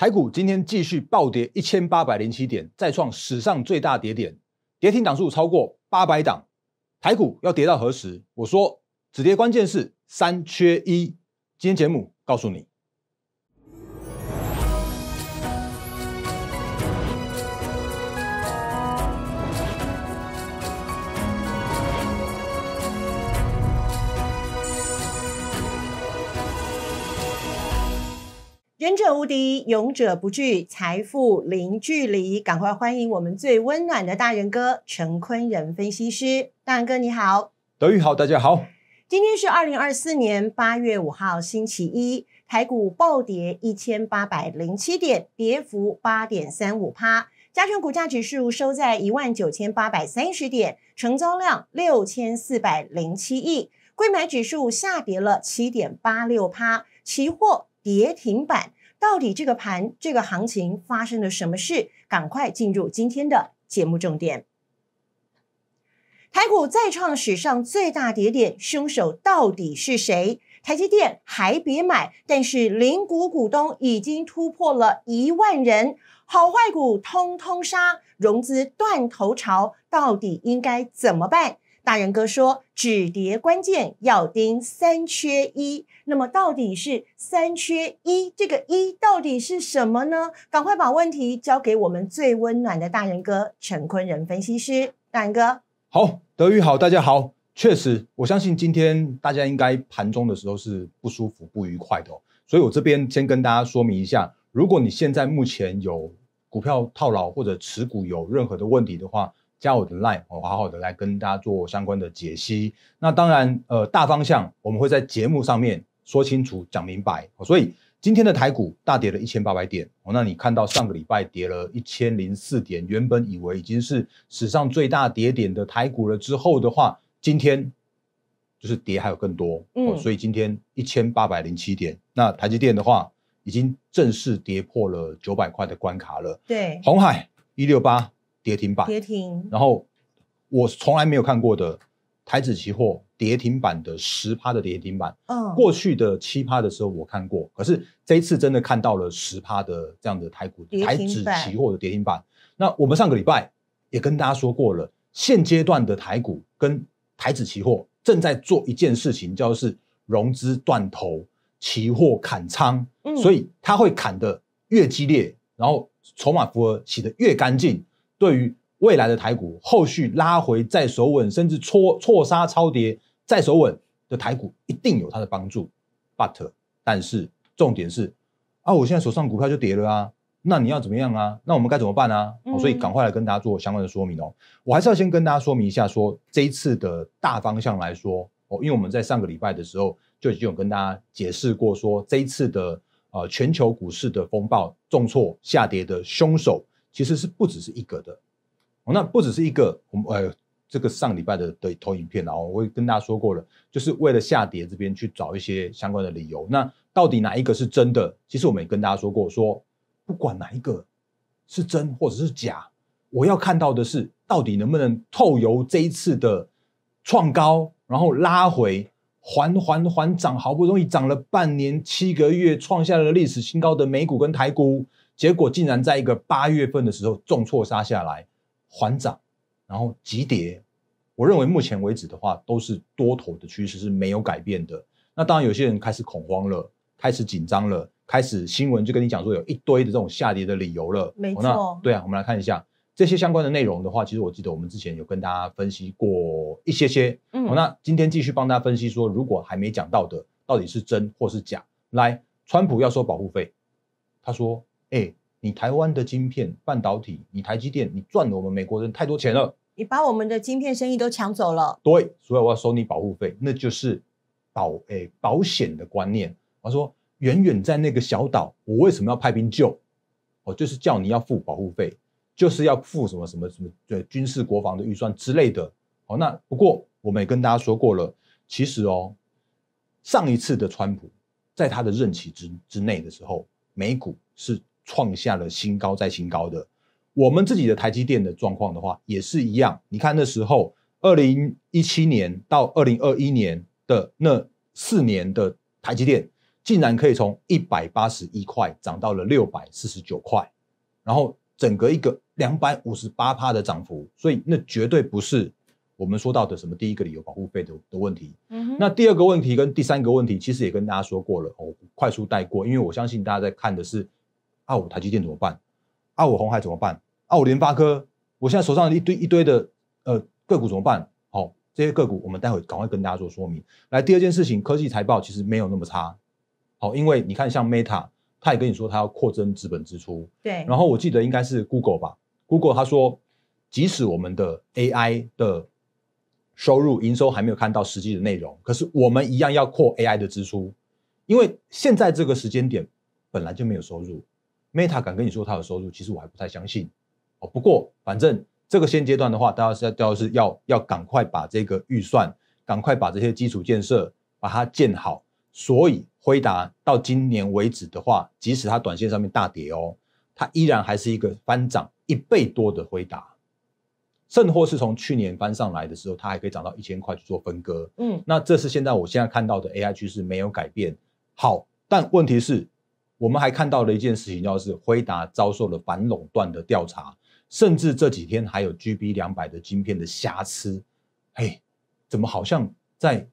台股今天继续暴跌一千八百零七点，再创史上最大跌点，跌停档数超过八百档。台股要跌到何时？我说，止跌关键是三缺一。今天节目告诉你。仁者无敌，勇者不惧，财富零距离。赶快欢迎我们最温暖的大仁哥陈坤仁分析师，大仁哥你好，德宇好，大家好。今天是二零二四年八月五号星期一，台股暴跌一千八百零七点，跌幅八点三五趴。加权股价指数收在一万九千八百三十点，成交量六千四百零七亿，购买指数下跌了七点八六趴，期货。跌停板到底这个盘这个行情发生了什么事？赶快进入今天的节目重点。台股再创史上最大跌点，凶手到底是谁？台积电还别买，但是零股股东已经突破了一万人，好坏股通通杀，融资断头潮到底应该怎么办？大人哥说，止跌关键要盯三缺一。那么，到底是三缺一？这个一到底是什么呢？赶快把问题交给我们最温暖的大人哥陈坤仁分析师。大人哥，好，德宇好，大家好。确实，我相信今天大家应该盘中的时候是不舒服、不愉快的。所以我这边先跟大家说明一下，如果你现在目前有股票套牢或者持股有任何的问题的话。加我的 l i n e 我好好的来跟大家做相关的解析。那当然，呃，大方向我们会在节目上面说清楚、讲明白。所以今天的台股大跌了一千八百点，那你看到上个礼拜跌了一千零四点，原本以为已经是史上最大跌点的台股了，之后的话，今天就是跌还有更多。嗯，所以今天一千八百零七点，那台积电的话已经正式跌破了九百块的关卡了。对，红海一六八。跌停板，跌停。然后我从来没有看过的台子期货跌停板的十趴的跌停板。嗯，过去的七趴的时候我看过，可是这一次真的看到了十趴的这样的台股台子期货的跌停板。那我们上个礼拜也跟大家说过了，现阶段的台股跟台子期货正在做一件事情，叫是融资断头、期货砍仓。嗯，所以它会砍的越激烈，然后筹码符合洗的越干净。对于未来的台股后续拉回再守稳，甚至错错杀超跌再守稳的台股，一定有它的帮助。But，但是重点是啊，我现在手上股票就跌了啊，那你要怎么样啊？那我们该怎么办啊？所以赶快来跟大家做相关的说明哦。我还是要先跟大家说明一下，说这一次的大方向来说哦，因为我们在上个礼拜的时候就已经跟大家解释过，说这一次的呃全球股市的风暴重挫下跌的凶手。其实是不只是一个的，哦，那不只是一个，我们呃，这个上礼拜的的投影片，然后我也跟大家说过了，就是为了下跌这边去找一些相关的理由。那到底哪一个是真的？其实我们也跟大家说过，说不管哪一个，是真或者是假，我要看到的是到底能不能透由这一次的创高，然后拉回，环环环涨，好不容易涨了半年七个月，创下了历史新高。的美股跟台股。结果竟然在一个八月份的时候重挫杀下来，缓涨，然后急跌。我认为目前为止的话，都是多头的趋势是没有改变的。那当然，有些人开始恐慌了，开始紧张了，开始新闻就跟你讲说有一堆的这种下跌的理由了。没错，对啊，我们来看一下这些相关的内容的话，其实我记得我们之前有跟大家分析过一些些。嗯，那今天继续帮大家分析说，如果还没讲到的，到底是真或是假？来，川普要收保护费，他说。哎，你台湾的晶片、半导体，你台积电，你赚了我们美国人太多钱了，你把我们的晶片生意都抢走了。对，所以我要收你保护费，那就是保哎保险的观念。我说，远远在那个小岛，我为什么要派兵救？哦，就是叫你要付保护费，就是要付什么什么什么对军事国防的预算之类的。哦，那不过我们也跟大家说过了，其实哦，上一次的川普在他的任期之之内的时候，美股是。创下了新高再新高的，我们自己的台积电的状况的话，也是一样。你看那时候，二零一七年到二零二一年的那四年的台积电，竟然可以从一百八十一块涨到了六百四十九块，然后整个一个两百五十八趴的涨幅，所以那绝对不是我们说到的什么第一个理由保护费的的问题。那第二个问题跟第三个问题，其实也跟大家说过了，我快速带过，因为我相信大家在看的是。二五台积电怎么办？二五红海怎么办？二五联发科，我现在手上一堆一堆的呃个股怎么办？好，这些个股我们待会赶快跟大家做说明。来，第二件事情，科技财报其实没有那么差。好，因为你看像 Meta，他也跟你说他要扩增资本支出。对。然后我记得应该是 Google 吧，Google 他说即使我们的 AI 的收入营收还没有看到实际的内容，可是我们一样要扩 AI 的支出，因为现在这个时间点本来就没有收入。Meta 敢跟你说它有收入，其实我还不太相信哦。不过反正这个现阶段的话，大家是要、是要、要、赶快把这个预算，赶快把这些基础建设把它建好。所以辉达到今年为止的话，即使它短线上面大跌哦，它依然还是一个翻涨一倍多的回答。甚或是从去年翻上来的时候，它还可以涨到一千块去做分割。嗯，那这是现在我现在看到的 AI 趋势没有改变。好，但问题是。我们还看到了一件事情，就是辉达遭受了反垄断的调查，甚至这几天还有 G B 两百的晶片的瑕疵。嘿，怎么好像在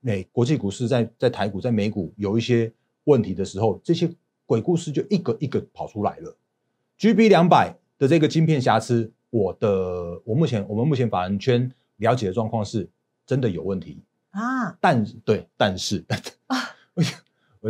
美国际股市、在在台股、在美股有一些问题的时候，这些鬼故事就一个一个跑出来了？G B 两百的这个晶片瑕疵，我的我目前我们目前法人圈了解的状况是，真的有问题啊。但对，但是啊，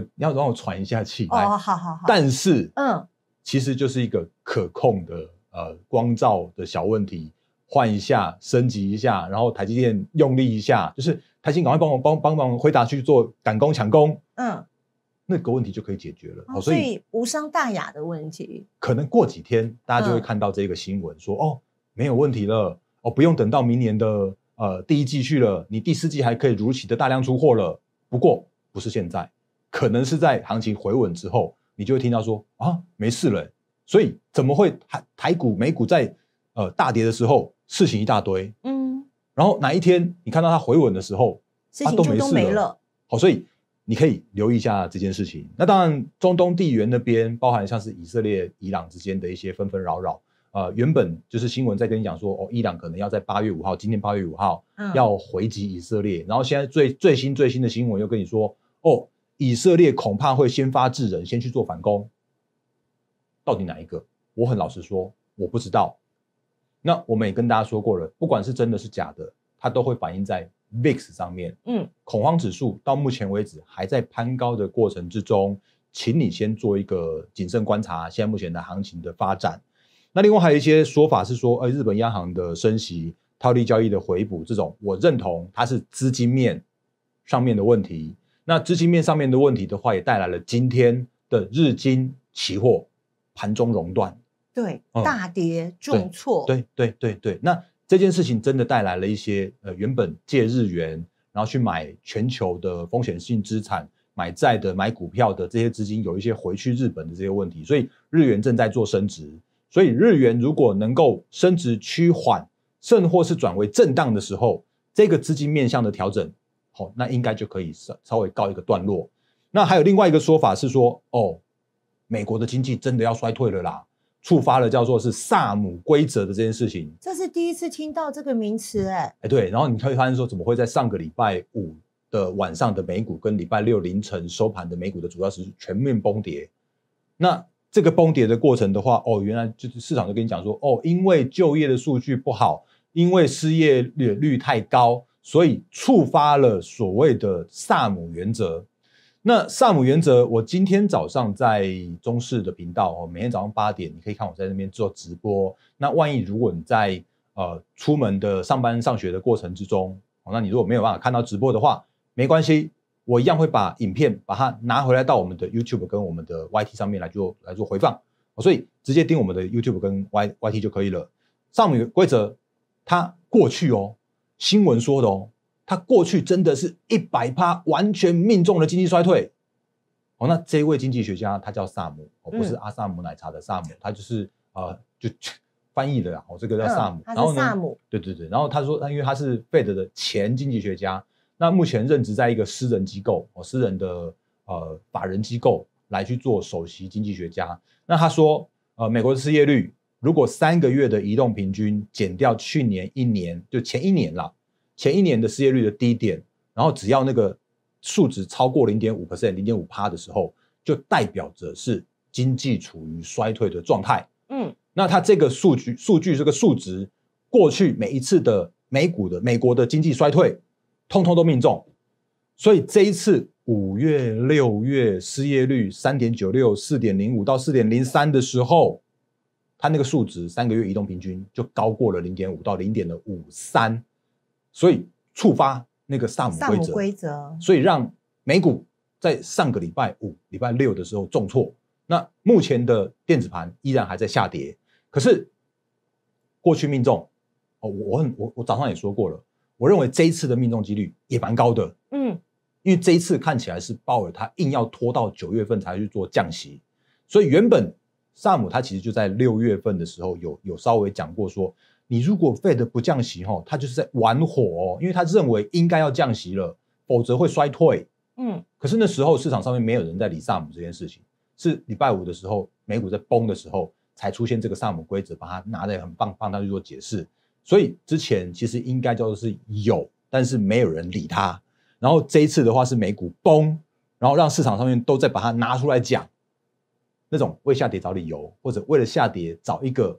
你要让我喘一下气，哦，好好好。但是，嗯，其实就是一个可控的呃光照的小问题，换一下，升级一下，然后台积电用力一下，就是台积赶快帮我帮帮忙回答去做赶工抢工，嗯，那个问题就可以解决了。所以无伤大雅的问题，可能过几天大家就会看到这个新闻说，哦，没有问题了，哦，不用等到明年的呃第一季去了，你第四季还可以如期的大量出货了。不过不是现在。可能是在行情回稳之后，你就会听到说啊，没事了。所以怎么会台台股美股在呃大跌的时候事情一大堆？嗯，然后哪一天你看到它回稳的时候，事情就都没了。好，所以你可以留意一下这件事情。那当然，中东地缘那边包含像是以色列、伊朗之间的一些纷纷扰扰。呃，原本就是新闻在跟你讲说，哦，伊朗可能要在八月五号，今天八月五号要回击以色列。然后现在最最新最新的新闻又跟你说，哦。以色列恐怕会先发制人，先去做反攻。到底哪一个？我很老实说，我不知道。那我们也跟大家说过了，不管是真的是假的，它都会反映在 VIX 上面。嗯，恐慌指数到目前为止还在攀高的过程之中，请你先做一个谨慎观察，现在目前的行情的发展。那另外还有一些说法是说，呃，日本央行的升息、套利交易的回补，这种我认同，它是资金面上面的问题。那资金面上面的问题的话，也带来了今天的日经期货盘中熔断，对，大跌重挫，对对对对。那这件事情真的带来了一些呃，原本借日元然后去买全球的风险性资产、买债的、买股票的这些资金，有一些回去日本的这些问题，所以日元正在做升值。所以日元如果能够升值趋缓，甚或是转为震荡的时候，这个资金面向的调整。好，那应该就可以稍稍微告一个段落。那还有另外一个说法是说，哦，美国的经济真的要衰退了啦，触发了叫做是萨姆规则的这件事情。这是第一次听到这个名词，哎。哎，对。然后你会发现说，怎么会在上个礼拜五的晚上的美股跟礼拜六凌晨收盘的美股的主要是全面崩跌。那这个崩跌的过程的话，哦，原来就是市场就跟你讲说，哦，因为就业的数据不好，因为失业率太高。所以触发了所谓的萨姆原则。那萨姆原则，我今天早上在中视的频道哦，每天早上八点你可以看我在那边做直播。那万一如果你在呃出门的上班上学的过程之中，哦，那你如果没有办法看到直播的话，没关系，我一样会把影片把它拿回来到我们的 YouTube 跟我们的 YT 上面来做来做回放。所以直接盯我们的 YouTube 跟 Y YT 就可以了。萨姆规则它过去哦。新闻说的哦，他过去真的是一百趴，完全命中了经济衰退。哦，那这一位经济学家他叫萨姆，哦，不是阿萨姆奶茶的萨姆，他就是呃，就 翻译的啦。哦，这个叫萨姆。他呢，萨姆。对对对，然后他说，他因为他是费德的前经济学家，那目前任职在一个私人机构，哦，私人的呃法人机构来去做首席经济学家。那他说，呃，美国的失业率。如果三个月的移动平均减掉去年一年，就前一年了，前一年的失业率的低点，然后只要那个数值超过零点五 percent，零点五趴的时候，就代表着是经济处于衰退的状态。嗯，那它这个数据数据这个数值，过去每一次的美股的美国的经济衰退，通通都命中。所以这一次五月六月失业率三点九六四点零五到四点零三的时候。它那个数值三个月移动平均就高过了零点五到零点的五三，所以触发那个萨姆规则，所以让美股在上个礼拜五、礼拜六的时候重挫。那目前的电子盘依然还在下跌，可是过去命中哦，我我我我早上也说过了，我认为这一次的命中几率也蛮高的。嗯，因为这一次看起来是鲍尔他硬要拖到九月份才去做降息，所以原本。萨姆他其实就在六月份的时候有有稍微讲过说，你如果费德不降息吼，他就是在玩火，因为他认为应该要降息了，否则会衰退。嗯，可是那时候市场上面没有人在理萨姆这件事情，是礼拜五的时候美股在崩的时候才出现这个萨姆规则，把它拿得很棒，帮他去做解释。所以之前其实应该叫做是有，但是没有人理他。然后这一次的话是美股崩，然后让市场上面都在把它拿出来讲。那种为下跌找理由，或者为了下跌找一个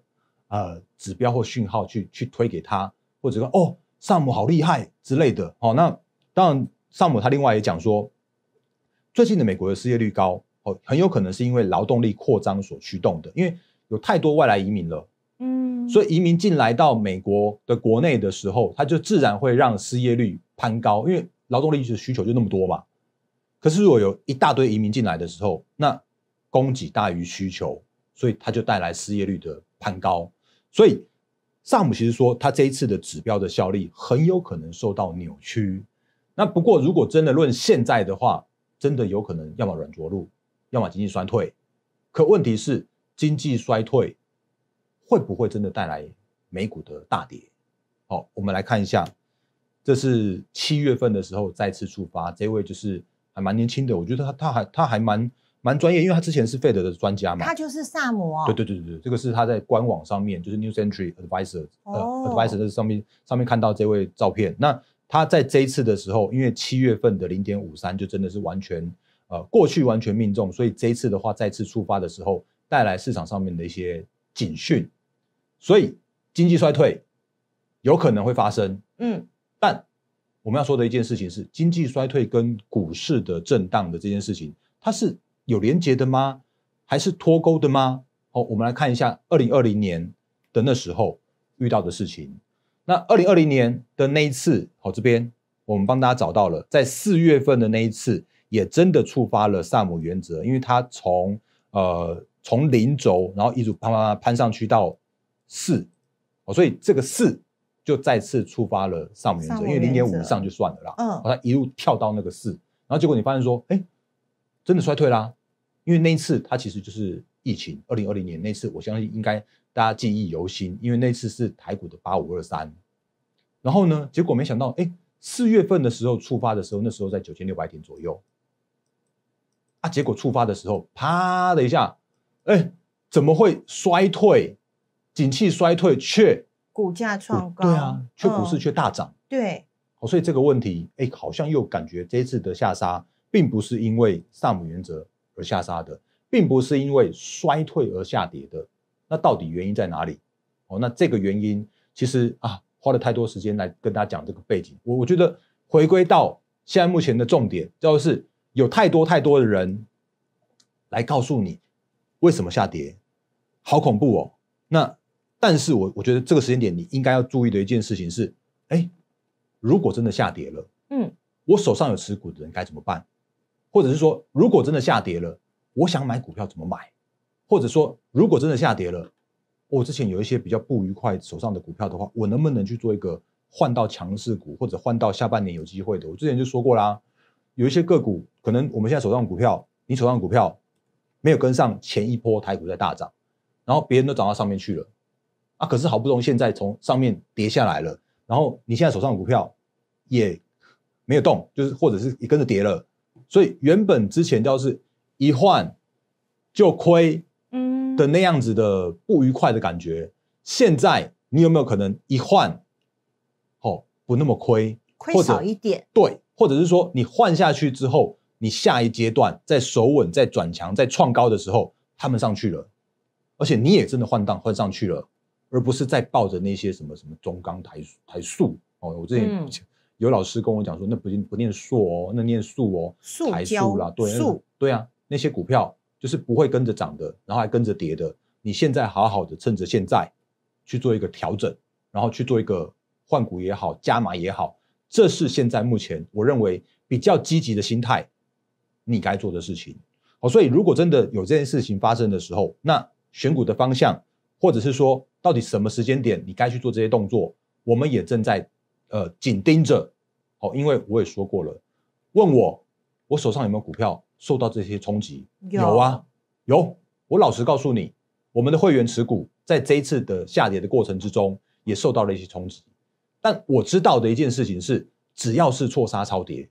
呃指标或讯号去去推给他，或者说哦，萨姆好厉害之类的。哦，那当然，萨姆他另外也讲说，最近的美国的失业率高哦，很有可能是因为劳动力扩张所驱动的，因为有太多外来移民了。嗯，所以移民进来到美国的国内的时候，他就自然会让失业率攀高，因为劳动力的需求就那么多嘛。可是如果有一大堆移民进来的时候，那供给大于需求，所以它就带来失业率的攀高。所以，萨姆其实说，他这一次的指标的效力很有可能受到扭曲。那不过，如果真的论现在的话，真的有可能要么软着陆，要么经济衰退。可问题是，经济衰退会不会真的带来美股的大跌？好，我们来看一下，这是七月份的时候再次触发。这位就是还蛮年轻的，我觉得他他还他还蛮。蛮专业，因为他之前是 Fed 的专家嘛，他就是萨摩。对对对对对，这个是他在官网上面，就是 New Century a d v i s o r a d v i s o r 的上面上面看到这位照片。那他在这一次的时候，因为七月份的零点五三就真的是完全呃过去完全命中，所以这次的话再次出发的时候，带来市场上面的一些警讯，所以经济衰退有可能会发生。嗯，但我们要说的一件事情是，经济衰退跟股市的震荡的这件事情，它是。有连结的吗？还是脱钩的吗？好，我们来看一下二零二零年的那时候遇到的事情。那二零二零年的那一次，好这边我们帮大家找到了，在四月份的那一次，也真的触发了萨姆原则，因为它从呃从零轴，然后一直攀攀攀上去到四，哦，所以这个四就再次触发了萨姆原则，因为零点五上就算了啦，把它一路跳到那个四，然后结果你发现说，哎，真的衰退啦。因为那一次，它其实就是疫情，二零二零年那次，我相信应该大家记忆犹新。因为那次是台股的八五二三，然后呢，结果没想到，哎，四月份的时候触发的时候，那时候在九千六百点左右，啊，结果触发的时候，啪的一下，哎，怎么会衰退？景气衰退却股价创高，对啊，却股市却大涨，对。好，所以这个问题，哎，好像又感觉这次的下杀，并不是因为萨姆原则。而下杀的，并不是因为衰退而下跌的，那到底原因在哪里？哦，那这个原因其实啊，花了太多时间来跟大家讲这个背景。我我觉得回归到现在目前的重点，就是有太多太多的人来告诉你为什么下跌，好恐怖哦。那但是我我觉得这个时间点你应该要注意的一件事情是，哎，如果真的下跌了，嗯，我手上有持股的人该怎么办？或者是说，如果真的下跌了，我想买股票怎么买？或者说，如果真的下跌了，我之前有一些比较不愉快手上的股票的话，我能不能去做一个换到强势股，或者换到下半年有机会的？我之前就说过啦，有一些个股，可能我们现在手上股票，你手上股票没有跟上前一波台股在大涨，然后别人都涨到上面去了，啊，可是好不容易现在从上面跌下来了，然后你现在手上股票也没有动，就是或者是也跟着跌了。所以原本之前要是一换就亏，嗯的那样子的不愉快的感觉。现在你有没有可能一换哦不那么亏，亏少一点？对，或者是说你换下去之后，你下一阶段在手稳、在转强、在创高的时候，他们上去了，而且你也真的换档换上去了，而不是在抱着那些什么什么中钢、台台塑哦，我之前。有老师跟我讲说，那不不念硕哦，那念数哦，抬数啦，对，对啊，那些股票就是不会跟着涨的，然后还跟着跌的。你现在好好的趁着现在去做一个调整，然后去做一个换股也好，加码也好，这是现在目前我认为比较积极的心态，你该做的事情。好，所以如果真的有这件事情发生的时候，那选股的方向，或者是说到底什么时间点你该去做这些动作，我们也正在。呃，紧盯着，哦，因为我也说过了，问我，我手上有没有股票受到这些冲击？有啊，有。我老实告诉你，我们的会员持股在这一次的下跌的过程之中，也受到了一些冲击。但我知道的一件事情是，只要是错杀超跌，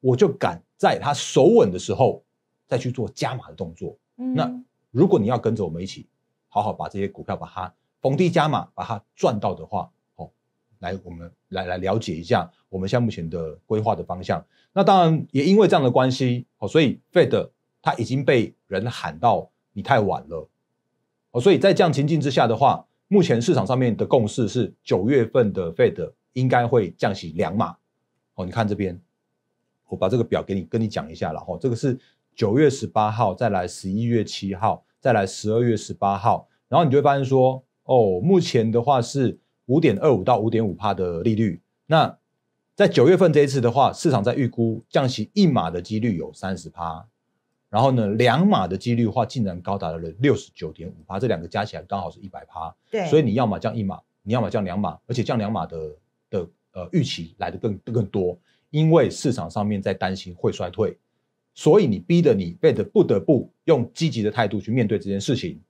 我就敢在它手稳的时候再去做加码的动作。那如果你要跟着我们一起，好好把这些股票把它逢低加码，把它赚到的话。来，我们来来了解一下我们在目前的规划的方向。那当然也因为这样的关系，哦，所以 Fed 它已经被人喊到你太晚了，哦，所以在这样情境之下的话，目前市场上面的共识是九月份的 Fed 应该会降息两码。哦，你看这边，我把这个表给你跟你讲一下，然哦，这个是九月十八号，再来十一月七号，再来十二月十八号，然后你就会发现说，哦，目前的话是。五点二五到五点五帕的利率，那在九月份这一次的话，市场在预估降息一码的几率有三十帕，然后呢，两码的几率话竟然高达了六十九点五帕，这两个加起来刚好是一百帕。对，所以你要么降一码，你要么降两码，而且降两码的的呃预期来的更更多，因为市场上面在担心会衰退，所以你逼得你变得不得不用积极的态度去面对这件事情，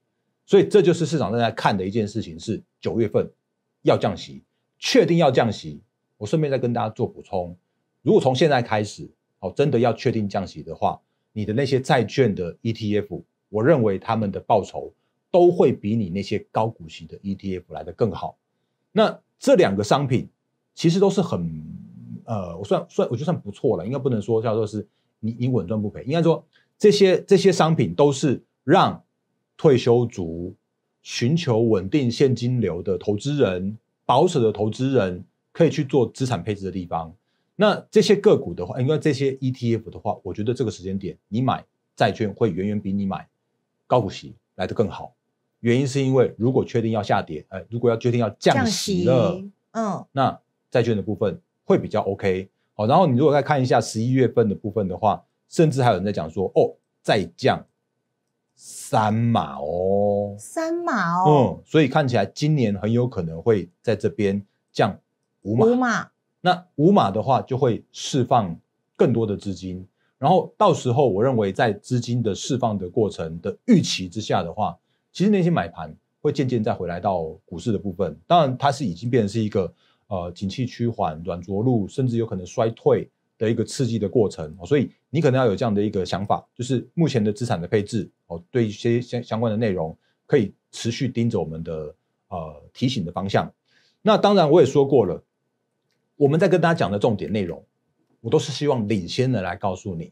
所以这就是市场正在看的一件事情是九月份。要降息，确定要降息，我顺便再跟大家做补充。如果从现在开始，哦，真的要确定降息的话，你的那些债券的 ETF，我认为他们的报酬都会比你那些高股息的 ETF 来的更好。那这两个商品其实都是很，呃，我算算，我就算不错了，应该不能说叫做是你你稳赚不赔，应该说这些这些商品都是让退休族。寻求稳定现金流的投资人、保守的投资人可以去做资产配置的地方。那这些个股的话，因为这些 ETF 的话，我觉得这个时间点你买债券会远远比你买高股息来得更好。原因是因为如果确定要下跌，哎，如果要决定要降息了，嗯，那债券的部分会比较 OK。好，然后你如果再看一下十一月份的部分的话，甚至还有人在讲说哦，再降。三码哦，三码哦，嗯，所以看起来今年很有可能会在这边降五码。五码，那五码的话就会释放更多的资金，然后到时候我认为在资金的释放的过程的预期之下的话，其实那些买盘会渐渐再回来到股市的部分。当然，它是已经变成是一个呃，景气趋缓、软着陆，甚至有可能衰退。的一个刺激的过程，所以你可能要有这样的一个想法，就是目前的资产的配置哦，对一些相相关的内容，可以持续盯着我们的呃提醒的方向。那当然，我也说过了，我们在跟大家讲的重点内容，我都是希望领先的来告诉你。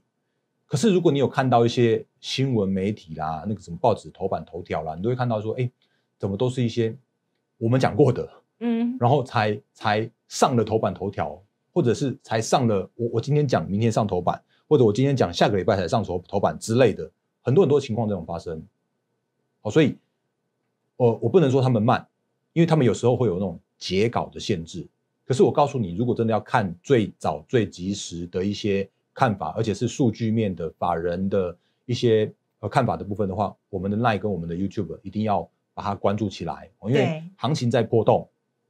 可是如果你有看到一些新闻媒体啦，那个什么报纸头版头条啦，你都会看到说，哎，怎么都是一些我们讲过的，嗯，然后才才上了头版头条。或者是才上了我我今天讲，明天上头版，或者我今天讲，下个礼拜才上头头版之类的，很多很多情况这种发生，好，所以，呃，我不能说他们慢，因为他们有时候会有那种截稿的限制。可是我告诉你，如果真的要看最早最及时的一些看法，而且是数据面的法人的一些呃看法的部分的话，我们的 Line 跟我们的 YouTube 一定要把它关注起来，因为行情在波动。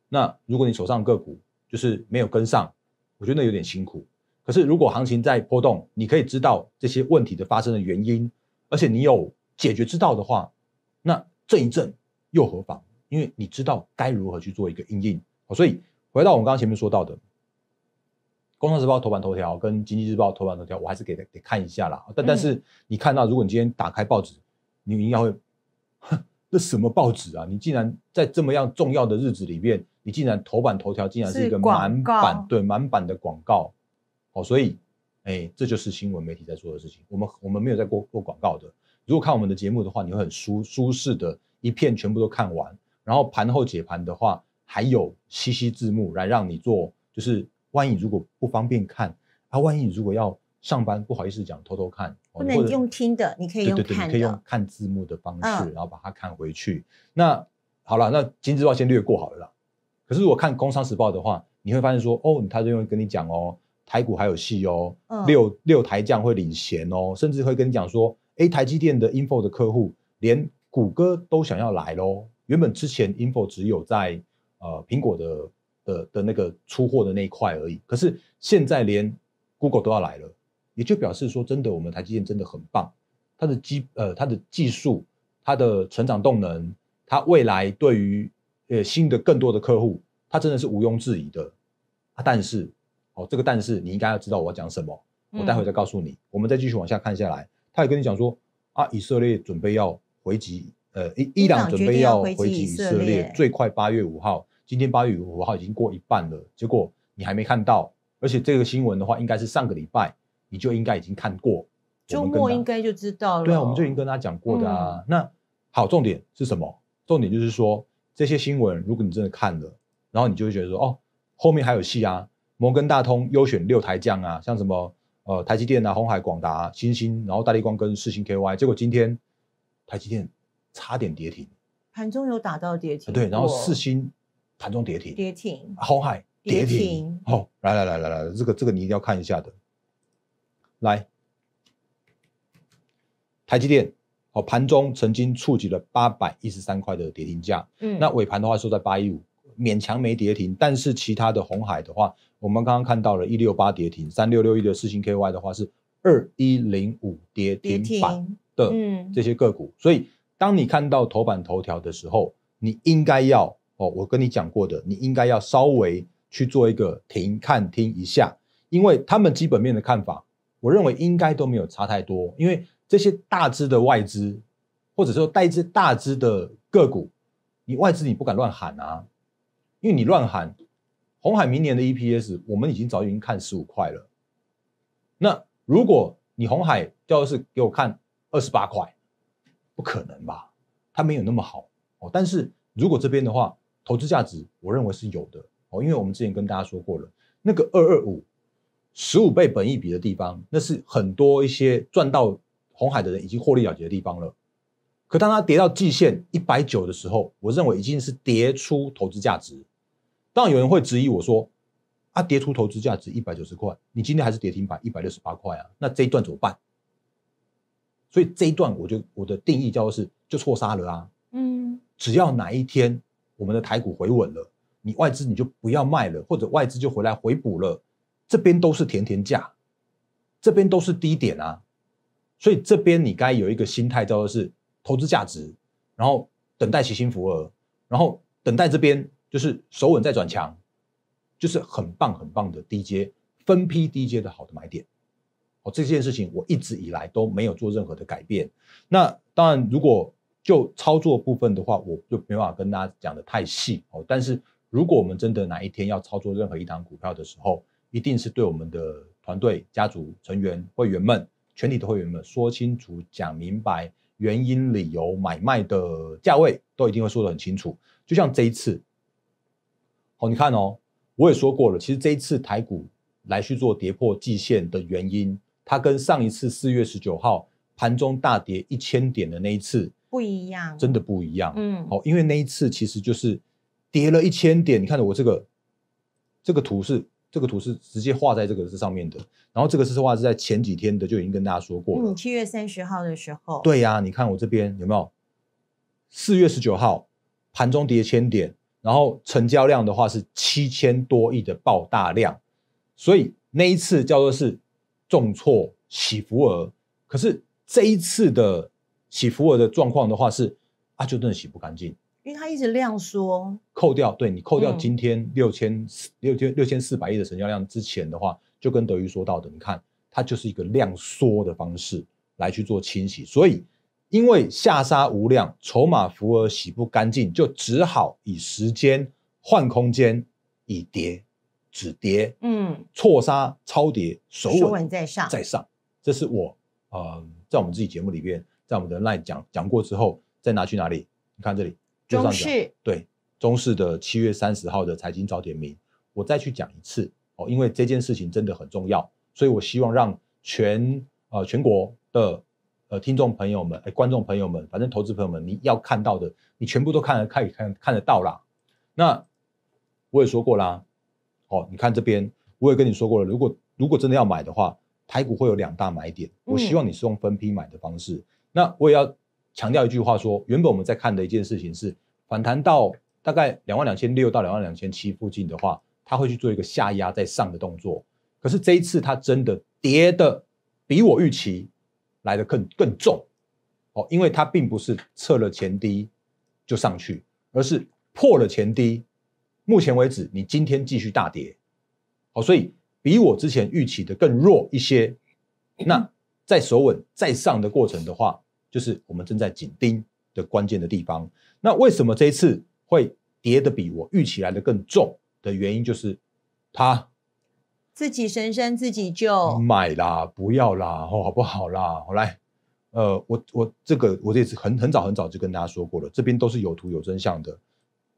那如果你手上个股就是没有跟上。我觉得有点辛苦，可是如果行情在波动，你可以知道这些问题的发生的原因，而且你有解决之道的话，那震一震又何妨？因为你知道该如何去做一个应对。所以回到我们刚刚前面说到的，《工商时报》头版头条跟《经济日报》头版头条，我还是给给看一下啦。但但是你看到，如果你今天打开报纸，你应该会，这什么报纸啊？你竟然在这么样重要的日子里面。你竟然头版头条，竟然是一个满版对满版的广告，哦，所以，哎，这就是新闻媒体在做的事情。我们我们没有在过过广告的。如果看我们的节目的话，你会很舒舒适的，一片全部都看完。然后盘后解盘的话，还有西西字幕来让你做，就是万一如果不方便看，啊，万一你如果要上班不好意思讲偷偷看，不能用听的，你可以用看，可以用看字幕的方式，然后把它看回去。那好了，那金枝花先略过好了啦。可是我看《工商时报》的话，你会发现说，哦，他就会跟你讲哦，台股还有戏哦，六六台将会领衔哦，甚至会跟你讲说，A 台积电的 INFO 的客户，连谷歌都想要来喽。原本之前 INFO 只有在呃苹果的的的那个出货的那一块而已，可是现在连 Google 都要来了，也就表示说，真的，我们台积电真的很棒，它的技呃它的技术，它的成长动能，它未来对于。呃，新的更多的客户，他真的是毋庸置疑的。但是，哦，这个但是你应该要知道我要讲什么，我待会再告诉你。我们再继续往下看下来，他也跟你讲说啊，以色列准备要回击，呃，伊伊朗准备要回击以色列，最快八月五号。今天八月五号已经过一半了，结果你还没看到。而且这个新闻的话，应该是上个礼拜你就应该已经看过，周末应该就知道了。对啊，我们就已经跟他讲过的啊。那好，重点是什么？重点就是说。这些新闻，如果你真的看了，然后你就会觉得说，哦，后面还有戏啊！摩根大通优选六台将啊，像什么呃台积电啊、红海广达、新星，然后大力光跟四星 KY，结果今天台积电差点跌停，盘中有打到跌停，对，然后四星盘中跌停，跌停，红海跌停，好，来来来来来，这个这个你一定要看一下的，来，台积电。盘中曾经触及了八百一十三块的跌停价，嗯，那尾盘的话收在八一五，勉强没跌停，但是其他的红海的话，我们刚刚看到了一六八跌停，三六六一的四星 KY 的话是二一零五跌停板的这些个股，所以当你看到头版头条的时候，你应该要哦，我跟你讲过的，你应该要稍微去做一个停看听一下，因为他们基本面的看法，我认为应该都没有差太多，因为。这些大只的外资，或者说带一支大只的个股，你外资你不敢乱喊啊，因为你乱喊，红海明年的 EPS 我们已经早已经看十五块了，那如果你红海掉是给我看二十八块，不可能吧？它没有那么好哦。但是如果这边的话，投资价值我认为是有的哦，因为我们之前跟大家说过了，那个二二五十五倍本一比的地方，那是很多一些赚到。红海的人已经获利了结的地方了，可当它跌到季线一百九的时候，我认为已经是跌出投资价值。当然有人会质疑我说：“啊，跌出投资价值一百九十块，你今天还是跌停板一百六十八块啊，那这一段怎么办？”所以这一段我就我的定义叫做是就错杀了啊。嗯，只要哪一天我们的台股回稳了，你外资你就不要卖了，或者外资就回来回补了，这边都是甜甜价，这边都是低点啊。所以这边你该有一个心态，叫做是投资价值，然后等待其心服耳，然后等待这边就是手稳再转强，就是很棒很棒的低阶分批低阶的好的买点。哦，这件事情我一直以来都没有做任何的改变。那当然，如果就操作部分的话，我就没办法跟大家讲的太细哦。但是如果我们真的哪一天要操作任何一档股票的时候，一定是对我们的团队、家族成员、会员们。全体的会员们说清楚、讲明白原因、理由、买卖的价位，都一定会说得很清楚。就像这一次，好，你看哦，我也说过了，其实这一次台股来去做跌破季线的原因，它跟上一次四月十九号盘中大跌一千点的那一次不一样，真的不一样。嗯，好，因为那一次其实就是跌了一千点，你看我这个这个图是。这个图是直接画在这个这上面的，然后这个是画是在前几天的，就已经跟大家说过了。七月三十号的时候，对呀，你看我这边有没有？四月十九号盘中跌千点，然后成交量的话是七千多亿的爆大量，所以那一次叫做是重挫起伏额。可是这一次的起伏额的状况的话是啊，就真的洗不干净。因为他一直量缩，扣掉对你扣掉今天六千四六千六千四百亿的成交量之前的话，就跟德瑜说到的，你看它就是一个量缩的方式来去做清洗，所以因为下杀无量，筹码浮而洗不干净，就只好以时间换空间，以跌止跌。嗯，错杀超跌，手稳在上在上。这是我呃在我们自己节目里边，在我们的 line 讲讲过之后，再拿去哪里？你看这里。中视对中式的七月三十号的财经早点名，我再去讲一次哦，因为这件事情真的很重要，所以我希望让全呃全国的呃听众朋友们、哎观众朋友们，反正投资朋友们，你要看到的，你全部都看得看看看得到啦。那我也说过啦，哦，你看这边，我也跟你说过了，如果如果真的要买的话，台股会有两大买点，我希望你是用分批买的方式，那我也要。强调一句话说，原本我们在看的一件事情是反弹到大概两万两千六到两万两千七附近的话，它会去做一个下压再上的动作。可是这一次它真的跌的比我预期来的更更重，哦，因为它并不是测了前低就上去，而是破了前低。目前为止，你今天继续大跌，好，所以比我之前预期的更弱一些。那在守稳再上的过程的话。就是我们正在紧盯的关键的地方。那为什么这一次会跌的比我预期来的更重？的原因就是他自己神山自己救买啦，不要啦，好不好啦？好来，呃，我我这个我这次很很早很早就跟大家说过了，这边都是有图有真相的。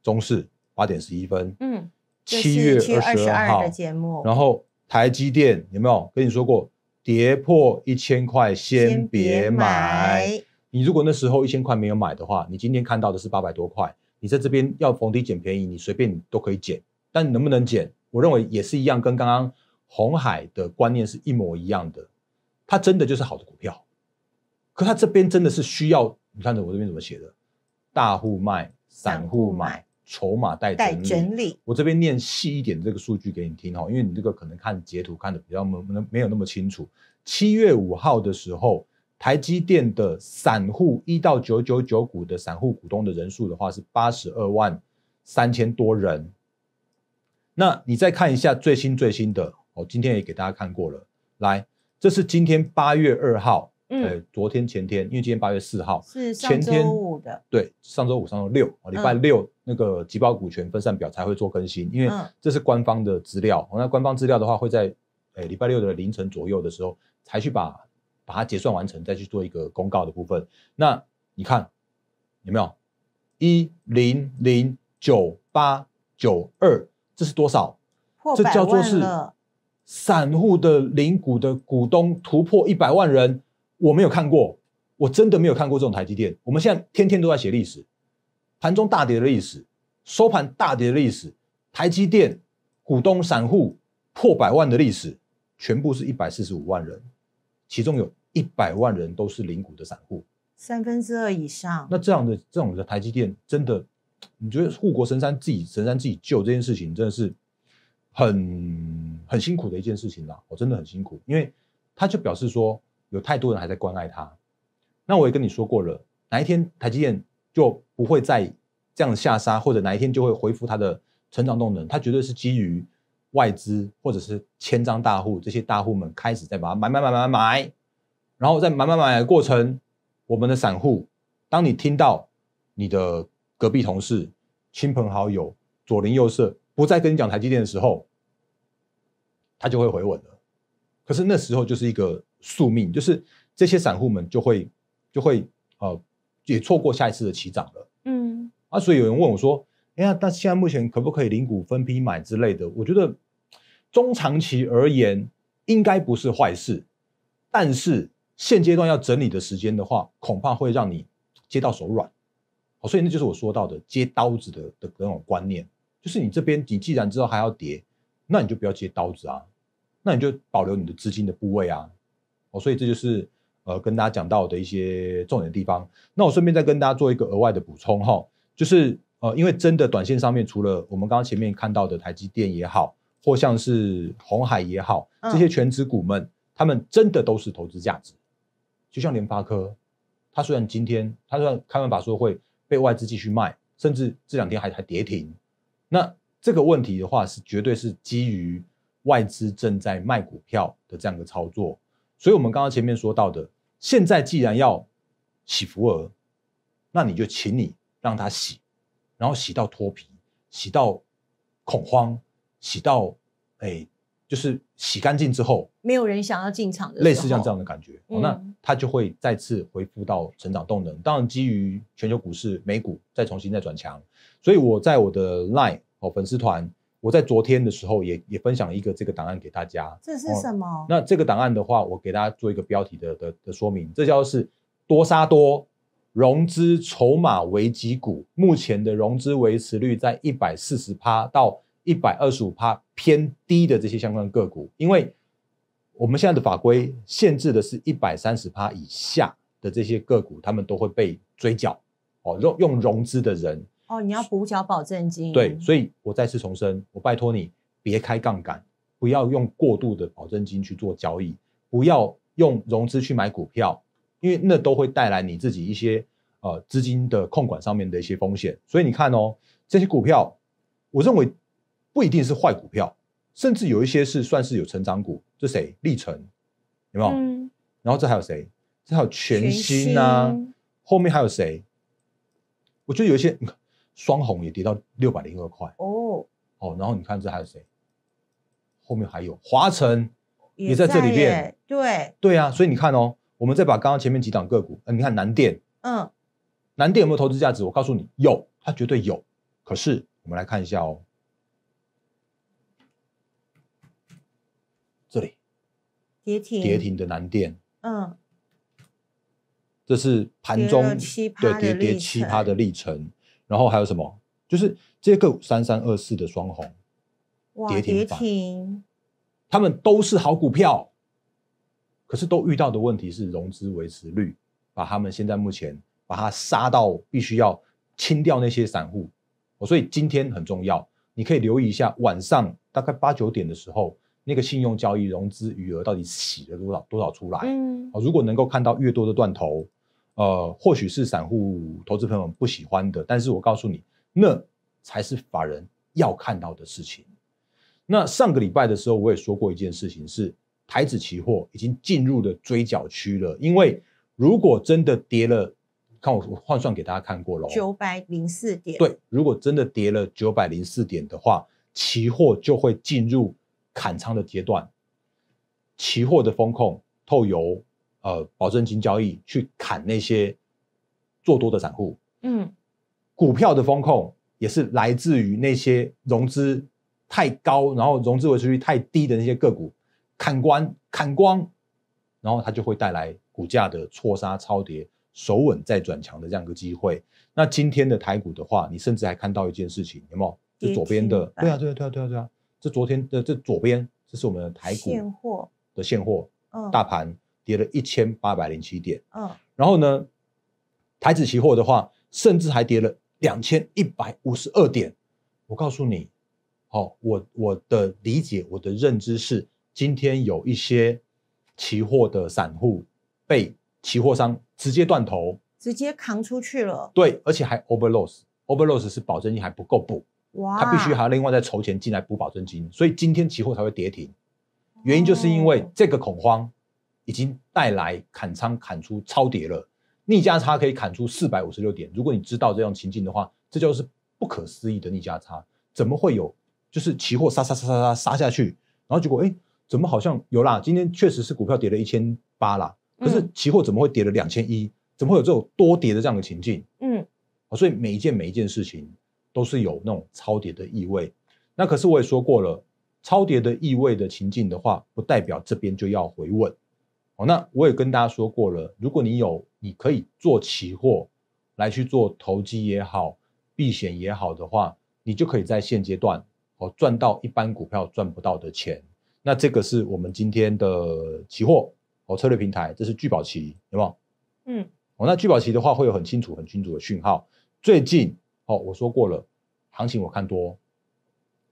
中市八点十一分，嗯，七月二十二号的节目，然后台积电有没有跟你说过，跌破一千块先别买？你如果那时候一千块没有买的话，你今天看到的是八百多块。你在这边要逢低捡便宜，你随便你都可以捡。但能不能捡？我认为也是一样，跟刚刚红海的观念是一模一样的。它真的就是好的股票，可它这边真的是需要。你看着我这边怎么写的？大户卖，散户买，筹码待整理。我这边念细一点这个数据给你听哈，因为你这个可能看截图看的比较没没有那么清楚。七月五号的时候。台积电的散户一到九九九股的散户股东的人数的话是八十二万三千多人。那你再看一下最新最新的，我今天也给大家看过了。来，这是今天八月二号，嗯，昨天前天，因为今天八月四号是前天五的，对，上周五、上周六，礼拜六那个集包股权分散表才会做更新，因为这是官方的资料。那官方资料的话会在诶礼拜六的凌晨左右的时候才去把。把它结算完成，再去做一个公告的部分。那你看有没有一零零九八九二？这是多少？这叫做是散户的零股的股东突破一百万人，我没有看过，我真的没有看过这种台积电。我们现在天天都在写历史，盘中大跌的历史，收盘大跌的历史，台积电股东散户破百万的历史，全部是一百四十五万人，其中有。一百万人都是零股的散户，三分之二以上。那这样的这种的台积电，真的，你觉得护国神山自己神山自己救这件事情，真的是很很辛苦的一件事情啦。我真的很辛苦，因为他就表示说，有太多人还在关爱他。那我也跟你说过了，哪一天台积电就不会再这样下杀，或者哪一天就会恢复它的成长动能，它绝对是基于外资或者是千张大户这些大户们开始在把它买买买买买。然后在买买买的过程，我们的散户，当你听到你的隔壁同事、亲朋好友、左邻右舍不再跟你讲台积电的时候，他就会回稳了。可是那时候就是一个宿命，就是这些散户们就会就会呃，也错过下一次的起涨了。嗯啊，所以有人问我说：“哎呀，那现在目前可不可以零股分批买之类的？”我觉得中长期而言应该不是坏事，但是。现阶段要整理的时间的话，恐怕会让你接到手软，好，所以那就是我说到的接刀子的的那种观念，就是你这边你既然知道还要跌，那你就不要接刀子啊，那你就保留你的资金的部位啊，哦，所以这就是呃跟大家讲到的一些重点的地方。那我顺便再跟大家做一个额外的补充哈，就是呃，因为真的短线上面，除了我们刚刚前面看到的台积电也好，或像是红海也好，这些全职股们，他们真的都是投资价值。就像联发科，它虽然今天它说开完法说会被外资继续卖，甚至这两天还还跌停。那这个问题的话是绝对是基于外资正在卖股票的这样的操作。所以，我们刚刚前面说到的，现在既然要洗福额，那你就请你让它洗，然后洗到脱皮，洗到恐慌，洗到哎，就是洗干净之后没有人想要进场的，类似像这样的感觉。那它就会再次恢复到成长动能。当然，基于全球股市，美股再重新再转强，所以我在我的 Line 哦粉丝团，我在昨天的时候也也分享一个这个档案给大家。这是什么？那这个档案的话，我给大家做一个标题的的的说明，这叫是多杀多融资筹码维基股，目前的融资维持率在一百四十趴到一百二十五趴偏低的这些相关个股，因为。我们现在的法规限制的是一百三十趴以下的这些个股，他们都会被追缴哦。用用融资的人哦，你要补缴保证金。对，所以我再次重申，我拜托你别开杠杆，不要用过度的保证金去做交易，不要用融资去买股票，因为那都会带来你自己一些呃资金的控管上面的一些风险。所以你看哦，这些股票，我认为不一定是坏股票。甚至有一些是算是有成长股，这谁？历程有没有？然后这还有谁？这还有全新啊。后面还有谁？我觉得有一些 双红也跌到六百零二块。哦哦，然后你看这还有谁？后面还有华晨，也在这里边。对对啊，所以你看哦，我们再把刚刚前面几档个股，呃，你看南电，嗯，南电有没有投资价值？我告诉你，有，它绝对有。可是我们来看一下哦。跌停，跌停的南电，嗯，这是盘中对跌跌奇葩的历程。然后还有什么？就是这个三三二四的双红，跌停，他们都是好股票，可是都遇到的问题是融资维持率，把他们现在目前把它杀到必须要清掉那些散户，所以今天很重要，你可以留意一下，晚上大概八九点的时候。那个信用交易融资余额到底洗了多少多少出来？嗯，啊，如果能够看到越多的断头，呃，或许是散户投资朋友们不喜欢的，但是我告诉你，那才是法人要看到的事情。那上个礼拜的时候，我也说过一件事情，是台子期货已经进入了追缴区了，因为如果真的跌了，看我换算给大家看过了，九百零四点。对，如果真的跌了九百零四点的话，期货就会进入。砍仓的阶段，期货的风控透由呃，保证金交易去砍那些做多的散户。嗯，股票的风控也是来自于那些融资太高，然后融资维持率太低的那些个股，砍光，砍光，然后它就会带来股价的错杀、超跌、守稳再转强的这样一个机会。那今天的台股的话，你甚至还看到一件事情，有没有？就左边的。对啊，对啊，对啊，对啊，对啊。这昨天的这左边，这是我们的台股的现货，大盘跌了一千八百零七点，嗯，然后呢，台指期货的话，甚至还跌了两千一百五十二点。我告诉你，好，我我的理解，我的认知是，今天有一些期货的散户被期货商直接断头，直接扛出去了，对，而且还 over loss，over loss 是保证金还不够补。他必须还要另外再筹钱进来补保证金，所以今天期货才会跌停。原因就是因为这个恐慌已经带来砍仓砍出超跌了，逆价差可以砍出四百五十六点。如果你知道这样情境的话，这就是不可思议的逆价差，怎么会有？就是期货杀杀杀杀杀杀下去，然后结果哎，怎么好像有啦？今天确实是股票跌了一千八啦，可是期货怎么会跌了两千一？怎么会有这种多跌的这样的情境？嗯，所以每一件每一件事情。都是有那种超跌的意味，那可是我也说过了，超跌的意味的情境的话，不代表这边就要回稳。哦，那我也跟大家说过了，如果你有，你可以做期货来去做投机也好，避险也好的话，你就可以在现阶段哦赚到一般股票赚不到的钱。那这个是我们今天的期货哦策略平台，这是聚宝期，有冇？嗯，哦，那聚宝期的话会有很清楚、很清楚的讯号，最近。哦，我说过了，行情我看多，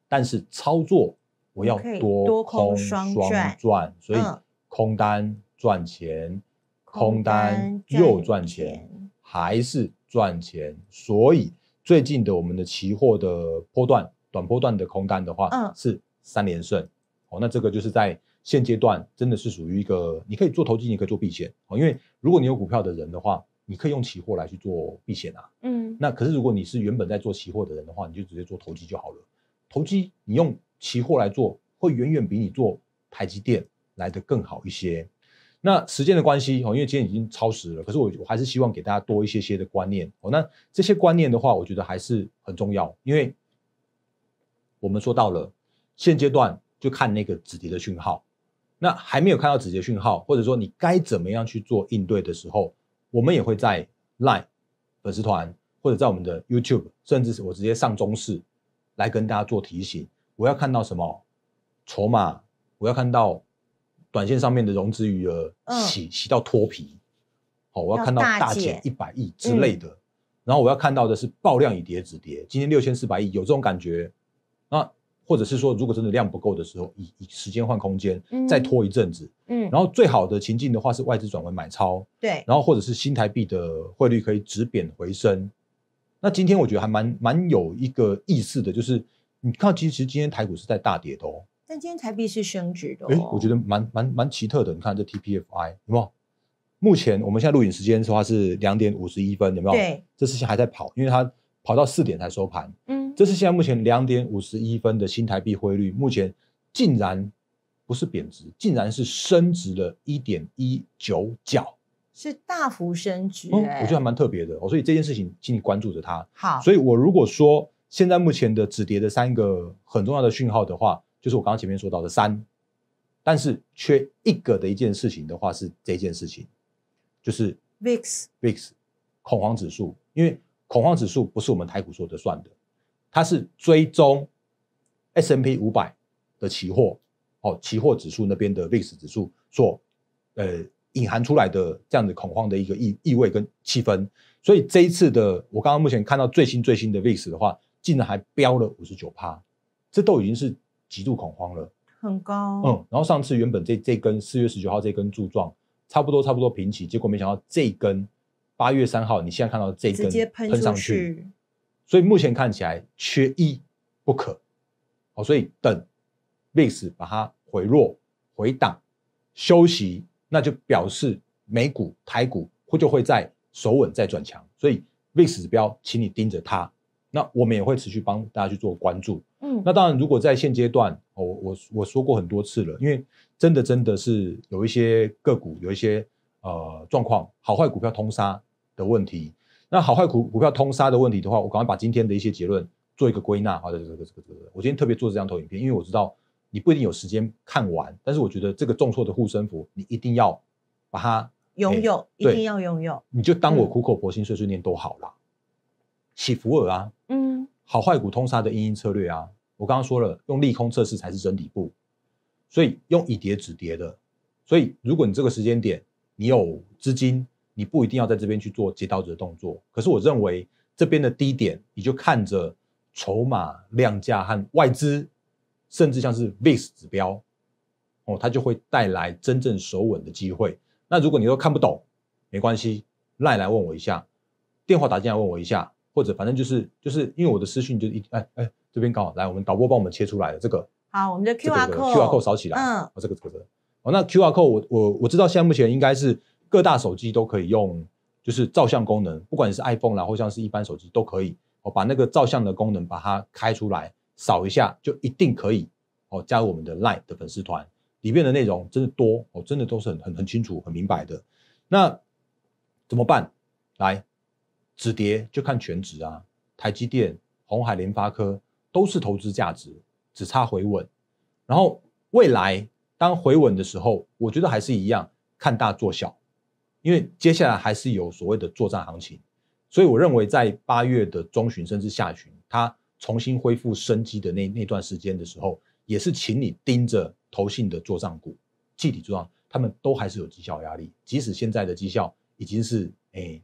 但是操作我要多空双赚，所以空单赚钱，空单又赚钱，还是赚钱。所以最近的我们的期货的波段、短波段的空单的话，嗯，是三连胜。哦，那这个就是在现阶段真的是属于一个，你可以做投机，你可以做避险哦。因为如果你有股票的人的话。你可以用期货来去做避险啊，嗯，那可是如果你是原本在做期货的人的话，你就直接做投机就好了。投机你用期货来做，会远远比你做台积电来得更好一些。那时间的关系哦，因为今天已经超时了，可是我我还是希望给大家多一些些的观念哦。那这些观念的话，我觉得还是很重要，因为我们说到了现阶段就看那个止跌的讯号，那还没有看到止跌讯号，或者说你该怎么样去做应对的时候。我们也会在 Line 粉丝团，或者在我们的 YouTube，甚至是我直接上中视来跟大家做提醒。我要看到什么筹码，我要看到短线上面的融资余额洗洗到脱皮，好，我要看到大减一百亿之类的。然后我要看到的是爆量以跌止跌，今天六千四百亿有这种感觉，那。或者是说，如果真的量不够的时候，以以时间换空间，嗯，再拖一阵子，嗯，然后最好的情境的话是外资转为买超，对，然后或者是新台币的汇率可以止贬回升。那今天我觉得还蛮蛮有一个意思的，就是你看，其实今天台股是在大跌的，哦，但今天台币是升值的，哎，我觉得蛮蛮蛮奇特的。你看这 TPFI 有没有？目前我们现在录影时间的话是两点五十一分，有没有？对，这事情还在跑，因为它跑到四点才收盘，嗯。这是现在目前两点五十一分的新台币汇率，目前竟然不是贬值，竟然是升值了一点一九角，是大幅升值。我觉得还蛮特别的，所以这件事情请你关注着它。好，所以我如果说现在目前的止跌的三个很重要的讯号的话，就是我刚刚前面说到的三，但是缺一个的一件事情的话是这件事情，就是 VIX VIX 恐慌指数，因为恐慌指数不是我们台股说的算的。它是追踪 S M P 五百的期货，哦，期货指数那边的 VIX 指数所呃，隐含出来的这样子恐慌的一个意意味跟气氛。所以这一次的，我刚刚目前看到最新最新的 VIX 的话，竟然还飙了五十九趴，这都已经是极度恐慌了，很高。嗯，然后上次原本这这根四月十九号这根柱状差不多差不多平齐，结果没想到这根八月三号，你现在看到这根喷上去。所以目前看起来缺一不可，哦，所以等 VIX 把它回落、回档、休息，那就表示美股、台股或就会在守稳、再转强。所以 VIX 指标，请你盯着它。那我们也会持续帮大家去做关注。嗯，那当然，如果在现阶段，我我我说过很多次了，因为真的真的是有一些个股，有一些呃状况，好坏股票通杀的问题。那好坏股股票通杀的问题的话，我赶快把今天的一些结论做一个归纳。的，这个这个这个，我今天特别做这张投影片，因为我知道你不一定有时间看完，但是我觉得这个重挫的护身符，你一定要把它拥有，一定要拥有。你就当我苦口婆心碎碎念都好了。起伏尔啊，嗯，好坏股通杀的阴影策略啊，我刚刚说了，用利空测试才是真底部，所以用以跌止跌的。所以如果你这个时间点你有资金。你不一定要在这边去做接刀子的动作，可是我认为这边的低点，你就看着筹码量价和外资，甚至像是 VIX 指标，哦，它就会带来真正守稳的机会。那如果你都看不懂，没关系，赖来问我一下，电话打进来问我一下，或者反正就是就是因为我的私讯就一哎哎，这边刚好来，我们导播帮我们切出来的这个，好，我们的 Q R Q R 扣扫起来，嗯，啊，这个这个，哦，那 Q R 扣我我我知道现在目前应该是。各大手机都可以用，就是照相功能，不管是 iPhone 啦，或像是一般手机都可以，哦，把那个照相的功能把它开出来，扫一下就一定可以，哦，加入我们的 Line 的粉丝团，里面的内容真的多，哦，真的都是很很很清楚很明白的。那怎么办？来，止跌就看全职啊，台积电、红海、联发科都是投资价值，只差回稳。然后未来当回稳的时候，我觉得还是一样，看大做小。因为接下来还是有所谓的作战行情，所以我认为在八月的中旬甚至下旬，它重新恢复生机的那那段时间的时候，也是请你盯着投信的作战股、气体作战，他们都还是有绩效压力。即使现在的绩效已经是哎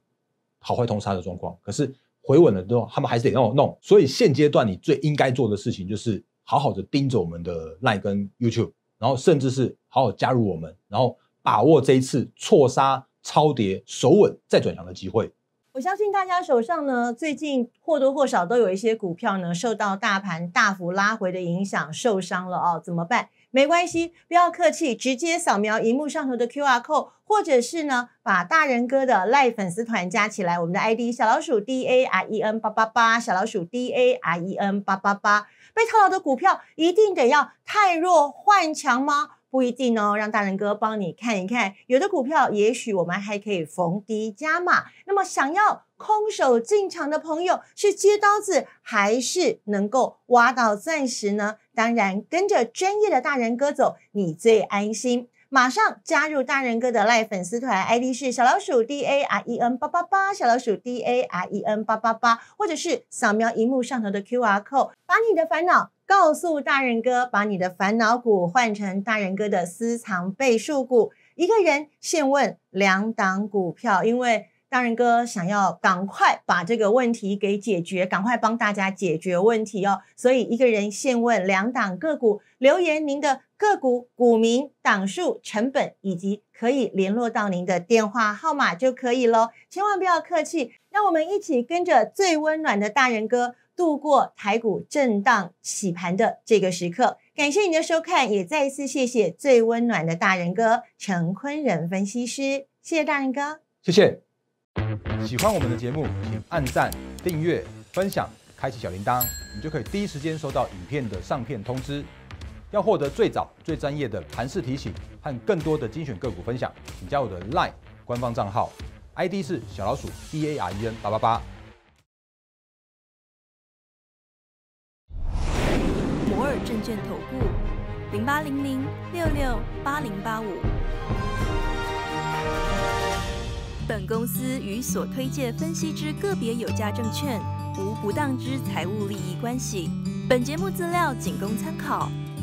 好坏通杀的状况，可是回稳了之后，他们还是得要弄。所以现阶段你最应该做的事情就是好好的盯着我们的赖跟 YouTube，然后甚至是好好加入我们，然后把握这一次错杀。超跌守稳再转强的机会，我相信大家手上呢，最近或多或少都有一些股票呢，受到大盘大幅拉回的影响受伤了哦，怎么办？没关系，不要客气，直接扫描荧幕上头的 Q R code，或者是呢，把大仁哥的赖粉丝团加起来，我们的 I D 小老鼠 D A R E N 八八八，小老鼠 D A R E N 八八八，被套牢的股票一定得要太弱换强吗？不一定哦，让大人哥帮你看一看。有的股票也许我们还可以逢低加码。那么，想要空手进场的朋友是接刀子还是能够挖到钻石呢？当然，跟着专业的大人哥走，你最安心。马上加入大人哥的赖粉丝团，ID 是小老鼠 D A R E N 八八八，小老鼠 D A R E N 八八八，或者是扫描荧幕上头的 QR code，把你的烦恼告诉大人哥，把你的烦恼股换成大人哥的私藏倍数股，一个人现问两档股票，因为大人哥想要赶快把这个问题给解决，赶快帮大家解决问题哦，所以一个人现问两档个股，留言您的。个股、股民、档数、成本以及可以联络到您的电话号码就可以喽，千万不要客气。让我们一起跟着最温暖的大人哥度过台股震荡洗盘的这个时刻。感谢您的收看，也再一次谢谢最温暖的大人哥陈坤仁分析师，谢谢大人哥，谢谢。喜欢我们的节目，请按赞、订阅、分享、开启小铃铛，你就可以第一时间收到影片的上片通知。要获得最早、最专业的盘势提醒和更多的精选个股分享，请加我的 LINE 官方账号，ID 是小老鼠 D A R E N 八八八。摩尔证券投顾零八零零六六八零八五。本公司与所推介分析之个别有价证券无不当之财务利益关系。本节目资料仅供参考。